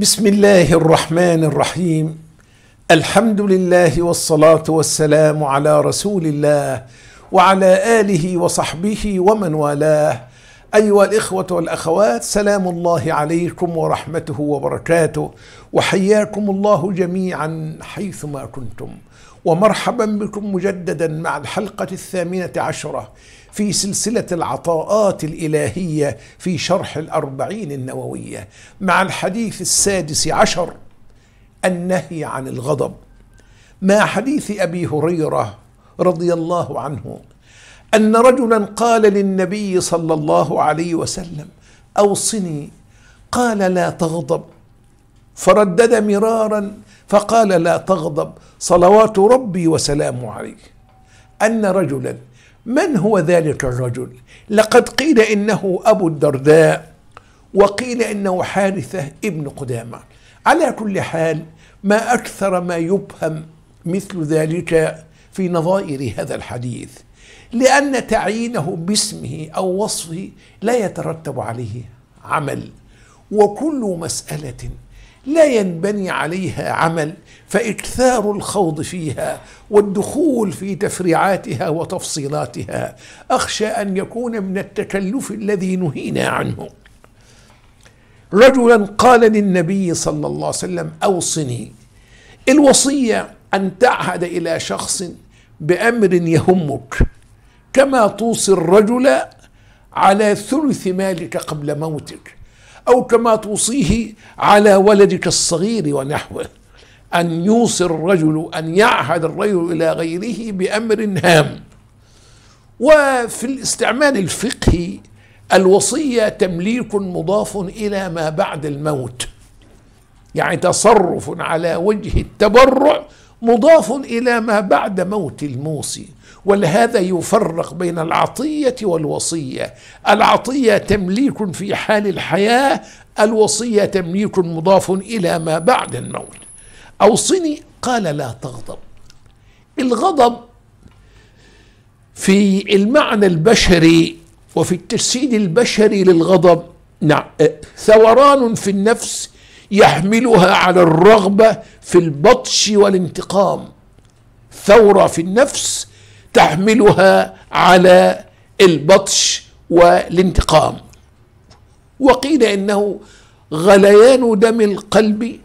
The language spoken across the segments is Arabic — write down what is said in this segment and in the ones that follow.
بسم الله الرحمن الرحيم الحمد لله والصلاه والسلام على رسول الله وعلى اله وصحبه ومن والاه ايها الاخوه والاخوات سلام الله عليكم ورحمته وبركاته وحياكم الله جميعا حيثما كنتم ومرحبا بكم مجددا مع الحلقه الثامنه عشره في سلسلة العطاءات الإلهية في شرح الأربعين النووية مع الحديث السادس عشر النهي عن الغضب مع حديث أبي هريرة رضي الله عنه أن رجلا قال للنبي صلى الله عليه وسلم أوصني قال لا تغضب فردد مرارا فقال لا تغضب صلوات ربي وسلامه عليه أن رجلا من هو ذلك الرجل لقد قيل انه ابو الدرداء وقيل انه حارثه ابن قدامه على كل حال ما اكثر ما يبهم مثل ذلك في نظائر هذا الحديث لان تعيينه باسمه او وصفه لا يترتب عليه عمل وكل مساله لا ينبني عليها عمل فاكثار الخوض فيها والدخول في تفريعاتها وتفصيلاتها اخشى ان يكون من التكلف الذي نهينا عنه رجلا قال للنبي صلى الله عليه وسلم اوصني الوصيه ان تعهد الى شخص بامر يهمك كما توصي الرجل على ثلث مالك قبل موتك أو كما توصيه على ولدك الصغير ونحوه أن يوصي الرجل أن يعهد الرجل إلى غيره بأمر هام وفي الاستعمال الفقهي الوصية تمليك مضاف إلى ما بعد الموت يعني تصرف على وجه التبرع مضاف إلى ما بعد موت الموصي ولهذا يفرق بين العطيه والوصيه العطيه تمليك في حال الحياه الوصيه تمليك مضاف الى ما بعد الموت اوصني قال لا تغضب الغضب في المعنى البشري وفي التجسيد البشري للغضب نعم ثوران في النفس يحملها على الرغبه في البطش والانتقام ثوره في النفس تحملها على البطش والانتقام وقيل انه غليان دم القلب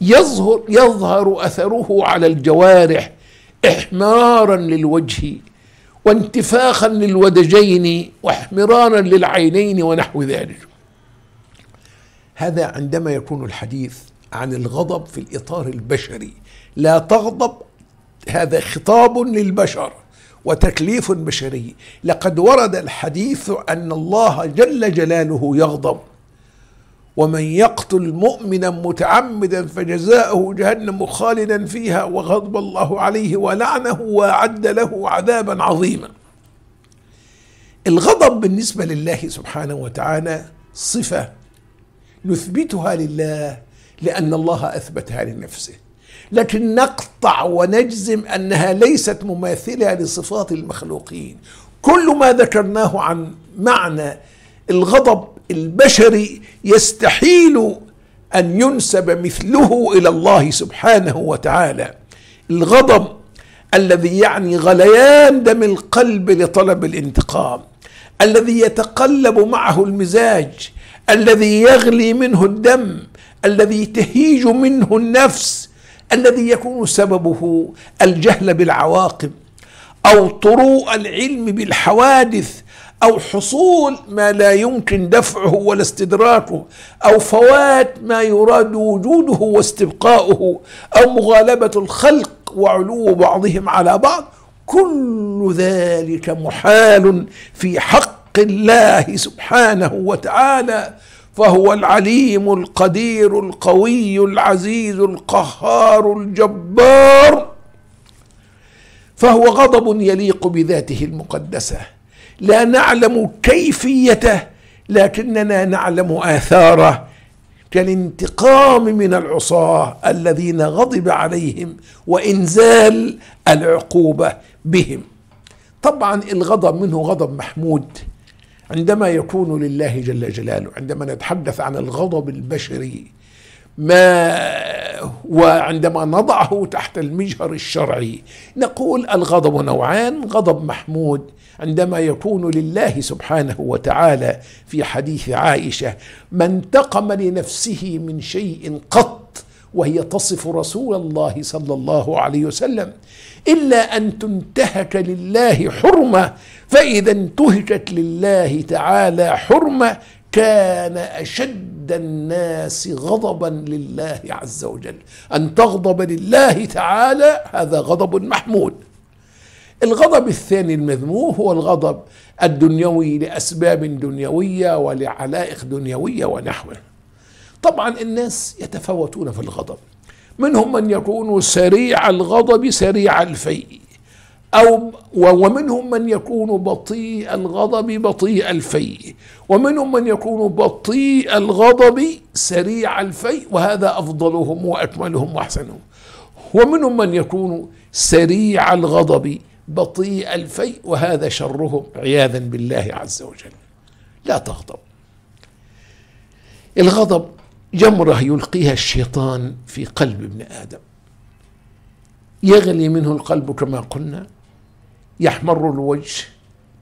يظهر يظهر اثره على الجوارح احمارا للوجه وانتفاخا للودجين واحمرارا للعينين ونحو ذلك هذا عندما يكون الحديث عن الغضب في الاطار البشري لا تغضب هذا خطاب للبشر وتكليف بشري لقد ورد الحديث أن الله جل جلاله يغضب ومن يقتل مؤمنا متعمدا فجزاؤه جهنم خالدا فيها وغضب الله عليه ولعنه واعد له عذابا عظيما الغضب بالنسبه لله سبحانه وتعالى صفه نثبتها لله لان الله اثبتها لنفسه لكن نقطع ونجزم انها ليست مماثله لصفات المخلوقين كل ما ذكرناه عن معنى الغضب البشري يستحيل ان ينسب مثله الى الله سبحانه وتعالى الغضب الذي يعني غليان دم القلب لطلب الانتقام الذي يتقلب معه المزاج الذي يغلي منه الدم الذي تهيج منه النفس الذي يكون سببه الجهل بالعواقب او طروء العلم بالحوادث او حصول ما لا يمكن دفعه ولا استدراكه او فوات ما يراد وجوده واستبقاؤه او مغالبه الخلق وعلو بعضهم على بعض كل ذلك محال في حق الله سبحانه وتعالى فهو العليم القدير القوي العزيز القهار الجبار فهو غضب يليق بذاته المقدسه لا نعلم كيفيته لكننا نعلم اثاره كالانتقام من العصاه الذين غضب عليهم وانزال العقوبه بهم طبعا الغضب منه غضب محمود عندما يكون لله جل جلاله عندما نتحدث عن الغضب البشري ما وعندما نضعه تحت المجهر الشرعي نقول الغضب نوعان غضب محمود عندما يكون لله سبحانه وتعالى في حديث عائشه ما انتقم لنفسه من شيء قط وهي تصف رسول الله صلى الله عليه وسلم الا ان تنتهك لله حرمه فاذا انتهكت لله تعالى حرمه كان اشد الناس غضبا لله عز وجل ان تغضب لله تعالى هذا غضب محمود الغضب الثاني المذموم هو الغضب الدنيوي لاسباب دنيويه ولعلائق دنيويه ونحوه طبعا الناس يتفاوتون في الغضب منهم من يكون سريع الغضب سريع الفيء أو ومنهم من يكون بطيء الغضب بطيء الفيء ومنهم من يكون بطيء الغضب سريع الفيء وهذا أفضلهم وأكملهم وأحسنهم ومنهم من يكون سريع الغضب بطيء الفيء وهذا شرهم عياذا بالله عز وجل لا تغضب الغضب جمرة يلقيها الشيطان في قلب ابن آدم يغلي منه القلب كما قلنا يحمر الوجه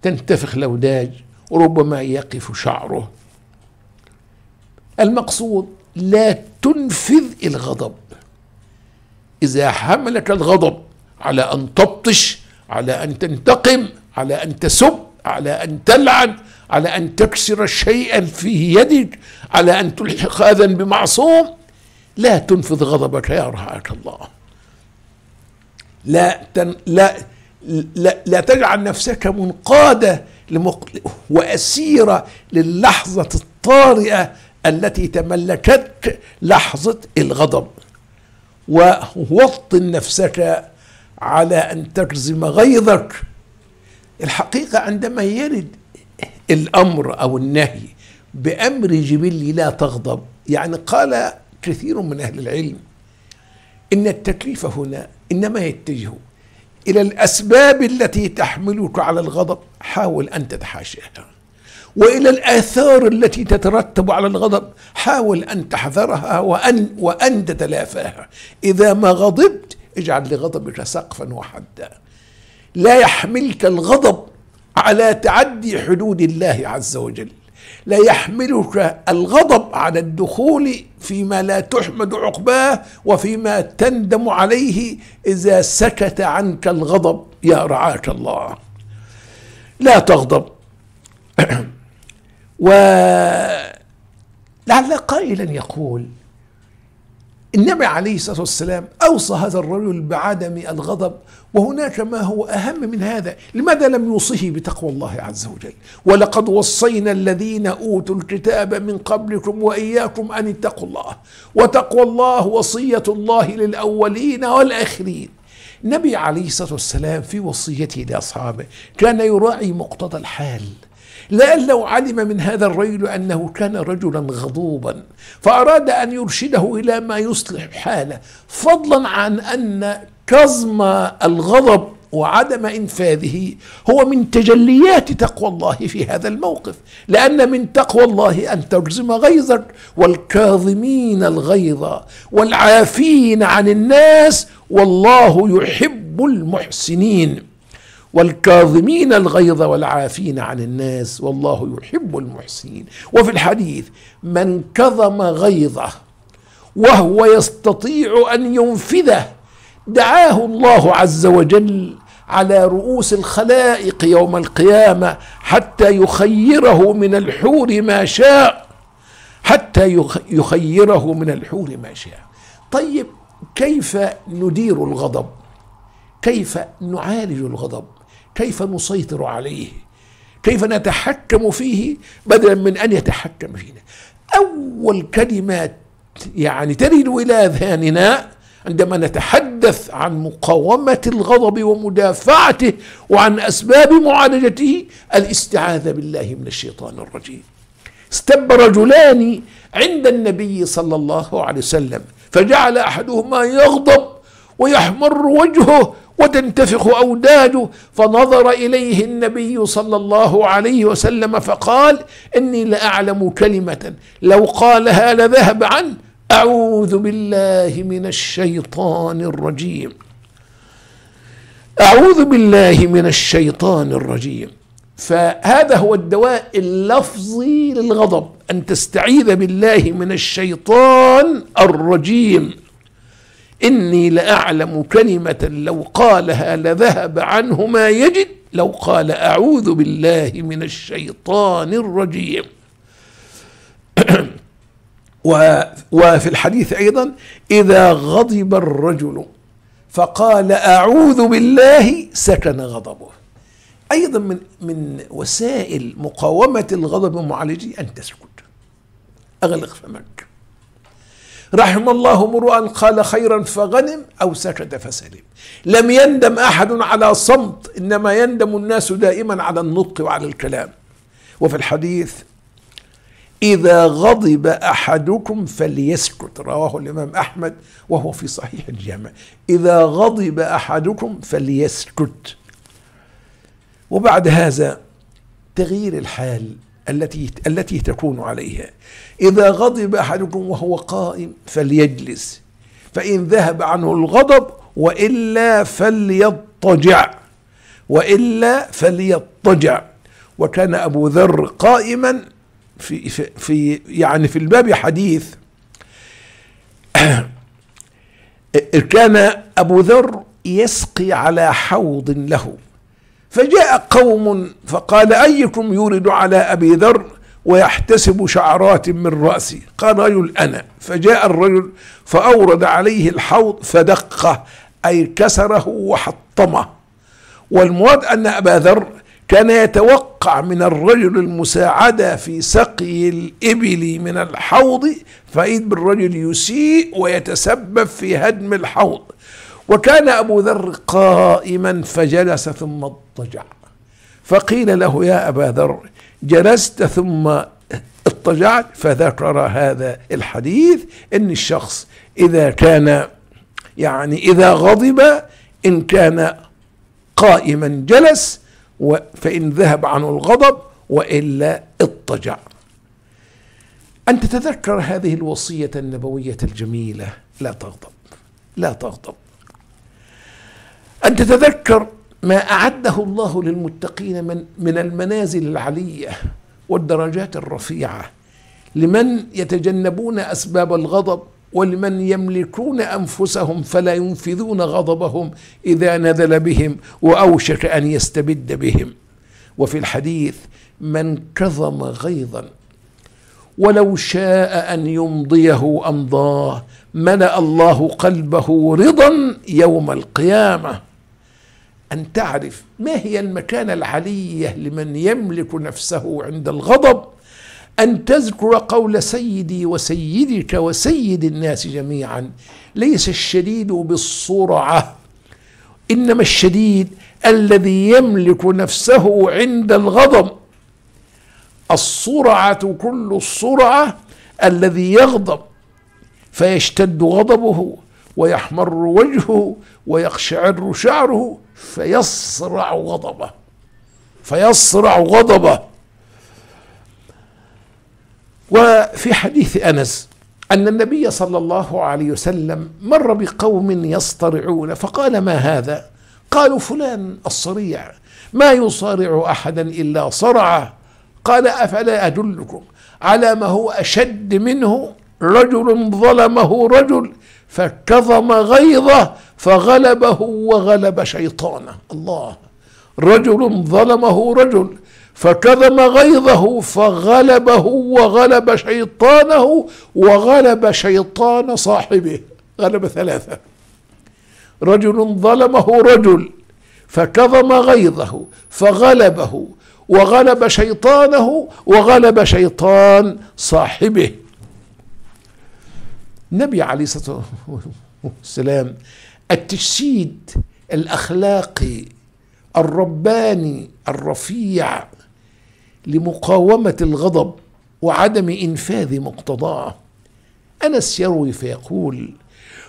تنتفخ الأوداج ربما يقف شعره المقصود لا تنفذ الغضب إذا حملك الغضب على أن تبطش على أن تنتقم على أن تسب على أن تلعن على أن تكسر شيئا في يدك على أن تلحق أذى بمعصوم لا تنفذ غضبك يا رعاك الله لا, تن لا, لا, لا تجعل نفسك منقادة وأسيرة للحظة الطارئة التي تملكتك لحظة الغضب ووطن نفسك على أن تجزم غيظك الحقيقة عندما يرد الأمر أو النهي بأمر جبلي لا تغضب يعني قال كثير من أهل العلم إن التكليف هنا إنما يتجه إلى الأسباب التي تحملك على الغضب حاول أن تتحاشاها والى الاثار التي تترتب على الغضب حاول ان تحذرها وان وان تتلافاها اذا ما غضبت اجعل لغضبك سقفا وحدا لا يحملك الغضب على تعدي حدود الله عز وجل لا يحملك الغضب على الدخول فيما لا تحمد عقباه وفيما تندم عليه اذا سكت عنك الغضب يا رعاك الله لا تغضب ولعل قائلا يقول النبي عليه الصلاه والسلام اوصى هذا الرجل بعدم الغضب وهناك ما هو اهم من هذا، لماذا لم يوصه بتقوى الله عز وجل؟ ولقد وصينا الذين اوتوا الكتاب من قبلكم واياكم ان اتقوا الله، وتقوى الله وصيه الله للاولين والاخرين. النبي عليه الصلاه والسلام في وصيته لاصحابه كان يراعي مقتضى الحال. لأنه علم من هذا الرجل أنه كان رجلا غضوبا فأراد أن يرشده إلى ما يصلح حاله فضلا عن أن كظم الغضب وعدم انفاذه هو من تجليات تقوى الله في هذا الموقف لان من تقوى الله ان تجزم غيظك والكاظمين الغيظ والعافين عن الناس والله يحب المحسنين والكاظمين الغيظ والعافين عن الناس والله يحب المحسنين وفي الحديث من كظم غيظه وهو يستطيع ان ينفذه دعاه الله عز وجل على رؤوس الخلائق يوم القيامه حتى يخيره من الحور ما شاء حتى يخيره من الحور ما شاء طيب كيف ندير الغضب كيف نعالج الغضب كيف نسيطر عليه كيف نتحكم فيه بدلا من ان يتحكم فينا اول كلمات يعني ترد الى اذهاننا عندما نتحدث عن مقاومه الغضب ومدافعته وعن اسباب معالجته الاستعاذه بالله من الشيطان الرجيم استب رجلان عند النبي صلى الله عليه وسلم فجعل احدهما يغضب ويحمر وجهه وتنتفخ أوداده فنظر إليه النبي صلى الله عليه وسلم فقال إني لأعلم كلمة لو قالها لذهب عنه أعوذ بالله من الشيطان الرجيم أعوذ بالله من الشيطان الرجيم فهذا هو الدواء اللفظي للغضب أن تستعيذ بالله من الشيطان الرجيم إني لأعلم كلمة لو قالها لذهب عنه ما يجد لو قال أعوذ بالله من الشيطان الرجيم وفي الحديث أيضا إذا غضب الرجل فقال أعوذ بالله سكن غضبه أيضا من من وسائل مقاومة الغضب ومعالجه أن تسكت أغلق فمك رحم الله امرؤا قال خيرا فغنم أو سكت فسلم لم يندم أحد على صمت إنما يندم الناس دائما على النطق وعلى الكلام وفي الحديث إذا غضب أحدكم فليسكت رواه الإمام أحمد وهو في صحيح الجامع إذا غضب أحدكم فليسكت وبعد هذا تغيير الحال التي التي تكون عليها إذا غضب أحدكم وهو قائم فليجلس فإن ذهب عنه الغضب وإلا فليضطجع وإلا فليضطجع وكان أبو ذر قائما في, في, يعني في الباب حديث كان أبو ذر يسقي على حوض له فجاء قوم فقال أيكم يورد على أبي ذر ويحتسب شعرات من رأسي قال رجل أنا فجاء الرجل فأورد عليه الحوض فدقه أي كسره وحطمه والمراد أن أبا ذر كان يتوقع من الرجل المساعدة في سقي الإبل من الحوض فإذ بالرجل يسيء ويتسبب في هدم الحوض وكان أبو ذر قائما فجلس ثم اضطجع فقيل له يا أبا ذر جلست ثم اضطجعت فذكر هذا الحديث أن الشخص إذا كان يعني إذا غضب إن كان قائما جلس فإن ذهب عنه الغضب وإلا اضطجع أن تتذكر هذه الوصية النبوية الجميلة لا تغضب لا تغضب أن تتذكر ما أعده الله للمتقين من, من المنازل العلية والدرجات الرفيعة لمن يتجنبون أسباب الغضب ولمن يملكون أنفسهم فلا ينفذون غضبهم إذا نزل بهم وأوشك أن يستبد بهم وفي الحديث من كظم غيظا ولو شاء ان يمضيه امضاه ملا الله قلبه رضا يوم القيامه أن تعرف ما هي المكانة العلية لمن يملك نفسه عند الغضب أن تذكر قول سيدي وسيدك وسيد الناس جميعا ليس الشديد بالسرعة إنما الشديد الذي يملك نفسه عند الغضب السرعة كل السرعة الذي يغضب فيشتد غضبه ويحمر وجهه ويقشعر شعره فيصرع غضبه فيصرع غضبه وفي حديث انس ان النبي صلى الله عليه وسلم مر بقوم يصطرعون فقال ما هذا قالوا فلان الصريع ما يصارع احدا الا صرعه قال افلا ادلكم على ما هو اشد منه رجل ظلمه رجل فكظم غيظه فغلبه وغلب شيطانه الله رجل ظلمه رجل فكظم غيظه فغلبه وغلب شيطانه وغلب شيطان صاحبه غلب ثلاثة رجل ظلمه رجل فكظم غيظه فغلبه وغلب شيطانه وغلب شيطان صاحبه النبي عليه الصلاه والسلام التجسيد الاخلاقي الرباني الرفيع لمقاومه الغضب وعدم انفاذ مقتضاه انس يروي فيقول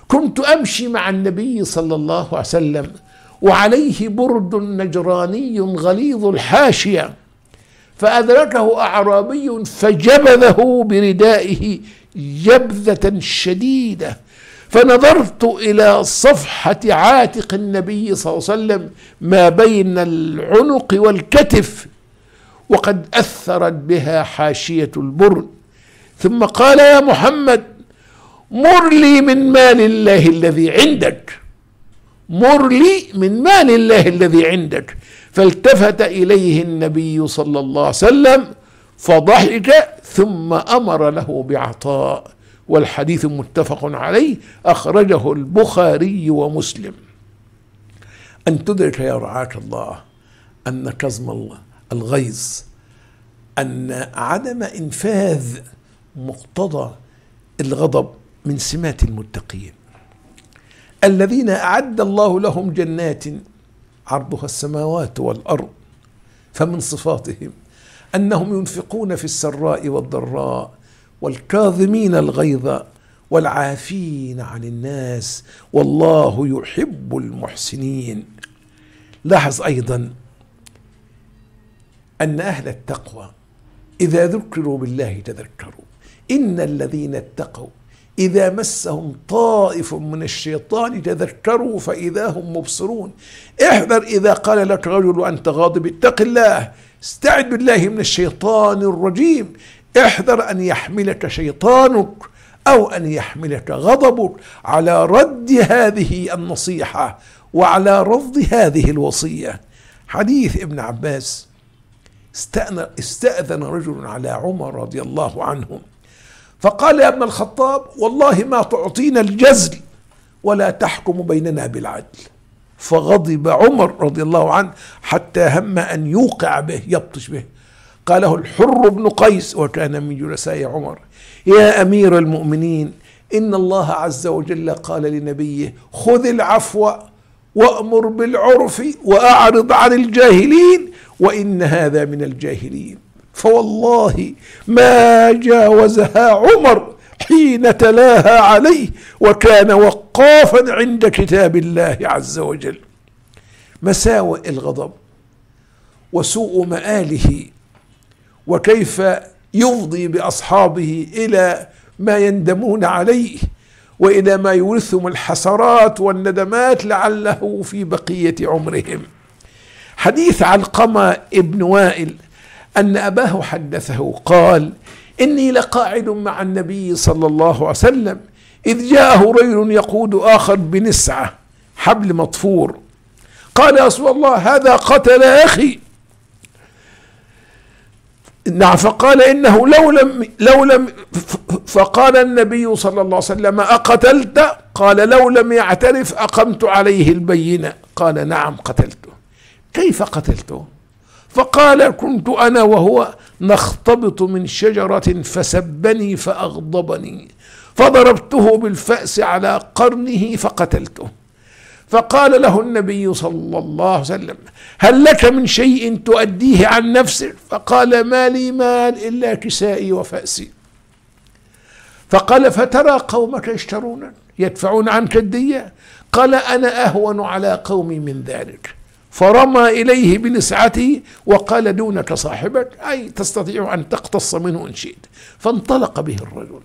كنت امشي مع النبي صلى الله عليه وسلم وعليه برد نجراني غليظ الحاشيه فادركه اعرابي فجبذه بردائه جبذة شديدة فنظرت إلى صفحة عاتق النبي صلى الله عليه وسلم ما بين العنق والكتف وقد أثرت بها حاشية البر ثم قال يا محمد مر لي من مال الله الذي عندك مر لي من مال الله الذي عندك فالتفت إليه النبي صلى الله عليه وسلم فضحك ثم امر له بعطاء والحديث متفق عليه اخرجه البخاري ومسلم ان تدرك يا رعاك الله ان كظم الغيظ ان عدم انفاذ مقتضى الغضب من سمات المتقين الذين اعد الله لهم جنات عرضها السماوات والارض فمن صفاتهم انهم ينفقون في السراء والضراء والكاظمين الغيظ والعافين عن الناس والله يحب المحسنين لاحظ ايضا ان اهل التقوى اذا ذكروا بالله تذكروا ان الذين اتقوا إذا مسهم طائف من الشيطان تذكروا فإذا هم مبصرون احذر إذا قال لك رجل وأنت غاضب اتق الله استعد بالله من الشيطان الرجيم احذر أن يحملك شيطانك أو أن يحملك غضبك على رد هذه النصيحة وعلى رفض هذه الوصية حديث ابن عباس استأذن رجل على عمر رضي الله عنه فقال يا ابن الخطاب والله ما تعطينا الجزل ولا تحكم بيننا بالعدل فغضب عمر رضي الله عنه حتى هم أن يوقع به يبطش به قاله الحر بن قيس وكان من جلساء عمر يا أمير المؤمنين إن الله عز وجل قال لنبيه خذ العفو وأمر بالعرف وأعرض عن الجاهلين وإن هذا من الجاهلين فوالله ما جاوزها عمر حين تلاها عليه وكان وقافا عند كتاب الله عز وجل مساوئ الغضب وسوء مآله وكيف يفضي بأصحابه إلى ما يندمون عليه وإلى ما يورثهم الحسرات والندمات لعله في بقية عمرهم حديث علقمة ابن وائل أن أباه حدثه قال إني لقاعد مع النبي صلى الله عليه وسلم إذ جاءه رجل يقود آخر بنسعة حبل مطفور قال يا رسول الله هذا قتل أخي نعم فقال إنه لو لم لو لم فقال النبي صلى الله عليه وسلم أقتلت قال لو لم يعترف أقمت عليه البينة قال نعم قتلته كيف قتلته فقال كنت انا وهو نختبط من شجره فسبني فاغضبني فضربته بالفاس على قرنه فقتلته فقال له النبي صلى الله عليه وسلم هل لك من شيء تؤديه عن نفسك فقال ما لي مال الا كسائي وفاسي فقال فترى قومك يشترونك يدفعون عنك الديه قال انا اهون على قومي من ذلك فرمى إليه بلسعته وقال دونك صاحبك أي تستطيع أن تقتص منه إن شئت فانطلق به الرجل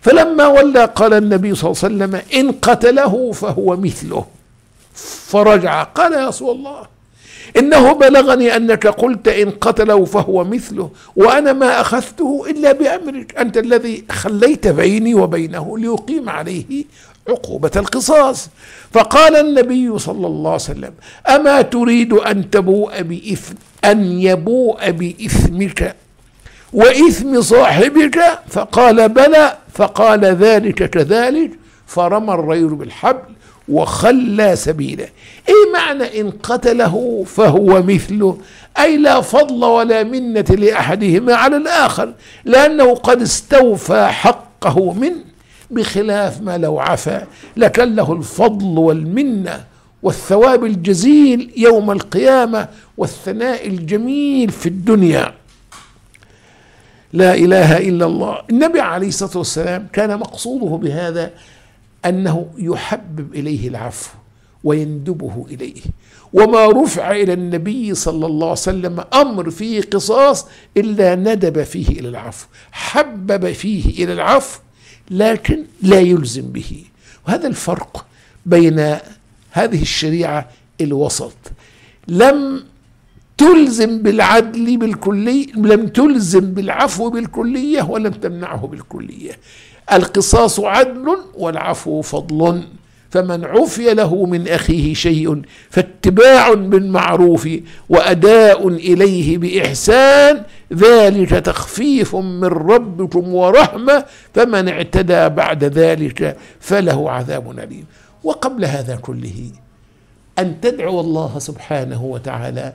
فلما ولى قال النبي صلى الله عليه وسلم إن قتله فهو مثله فرجع قال يا رسول الله إنه بلغني أنك قلت إن قتله فهو مثله وأنا ما أخذته إلا بأمرك أنت الذي خليت بيني وبينه ليقيم عليه عقوبة القصاص فقال النبي صلى الله عليه وسلم أما تريد أن تبوء بإثم أن يبوء بإثمك وإثم صاحبك فقال بلى فقال ذلك كذلك فرمى الرير بالحبل وخلى سبيله ايه معنى ان قتله فهو مثله اي لا فضل ولا منه لاحدهما على الاخر لانه قد استوفى حقه منه بخلاف ما لو عفا لكان له الفضل والمنه والثواب الجزيل يوم القيامه والثناء الجميل في الدنيا لا اله الا الله النبي عليه الصلاه والسلام كان مقصوده بهذا انه يحبب اليه العفو ويندبه اليه وما رفع الى النبي صلى الله عليه وسلم امر فيه قصاص الا ندب فيه الى العفو حبب فيه الى العفو لكن لا يلزم به وهذا الفرق بين هذه الشريعة الوسط لم تلزم بالعدل بالكلي لم تلزم بالعفو بالكلية ولم تمنعه بالكلية القصاص عدل والعفو فضل فمن عفي له من اخيه شيء فاتباع بالمعروف واداء اليه باحسان ذلك تخفيف من ربكم ورحمه فمن اعتدى بعد ذلك فله عذاب اليم وقبل هذا كله ان تدعو الله سبحانه وتعالى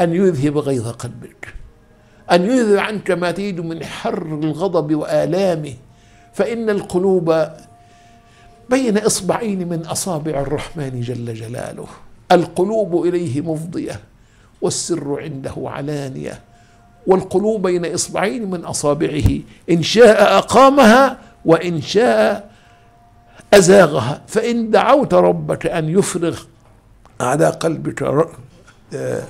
ان يذهب غيظ قلبك ان يذهب عنك ما تريد من حر الغضب والامه فان القلوب بين اصبعين من اصابع الرحمن جل جلاله القلوب اليه مفضيه والسر عنده علانيه والقلوب بين اصبعين من اصابعه ان شاء اقامها وان شاء ازاغها فان دعوت ربك ان يفرغ على قلبك آه،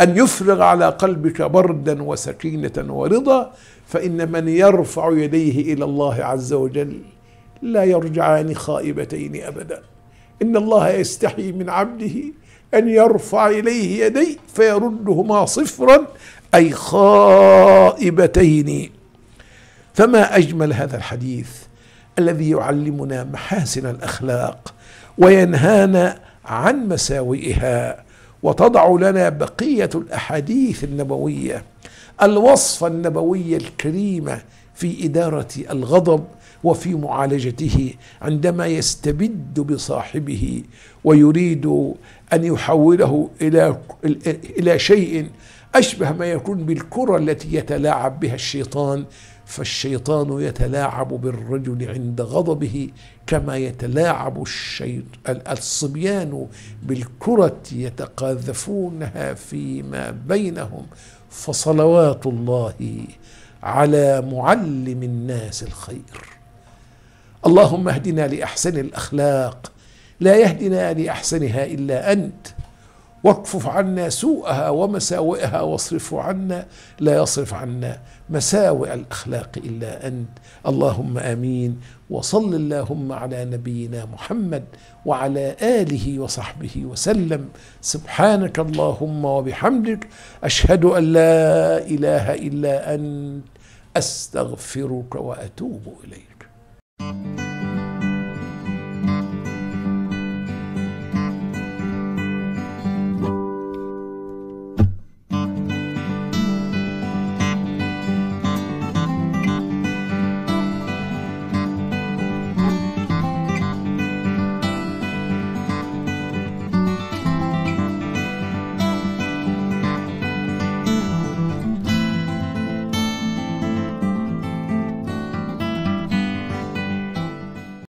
ان يفرغ على قلبك بردا وسكينه ورضا فان من يرفع يديه الى الله عز وجل لا يرجعان خائبتين ابدا ان الله يستحي من عبده ان يرفع اليه يديه فيردهما صفرا اي خائبتين فما اجمل هذا الحديث الذي يعلمنا محاسن الاخلاق وينهانا عن مساوئها وتضع لنا بقيه الاحاديث النبويه الوصفه النبويه الكريمه في اداره الغضب وفي معالجته عندما يستبد بصاحبه ويريد ان يحوله الى الى شيء اشبه ما يكون بالكره التي يتلاعب بها الشيطان فالشيطان يتلاعب بالرجل عند غضبه كما يتلاعب الصبيان بالكرة يتقاذفونها فيما بينهم فصلوات الله على معلم الناس الخير اللهم اهدنا لاحسن الاخلاق لا يهدنا لاحسنها الا انت واكفف عنا سوءها ومساوئها واصرف عنا لا يصرف عنا مساوئ الاخلاق الا انت اللهم امين وصل اللهم على نبينا محمد وعلى اله وصحبه وسلم سبحانك اللهم وبحمدك اشهد ان لا اله الا انت استغفرك واتوب اليك Música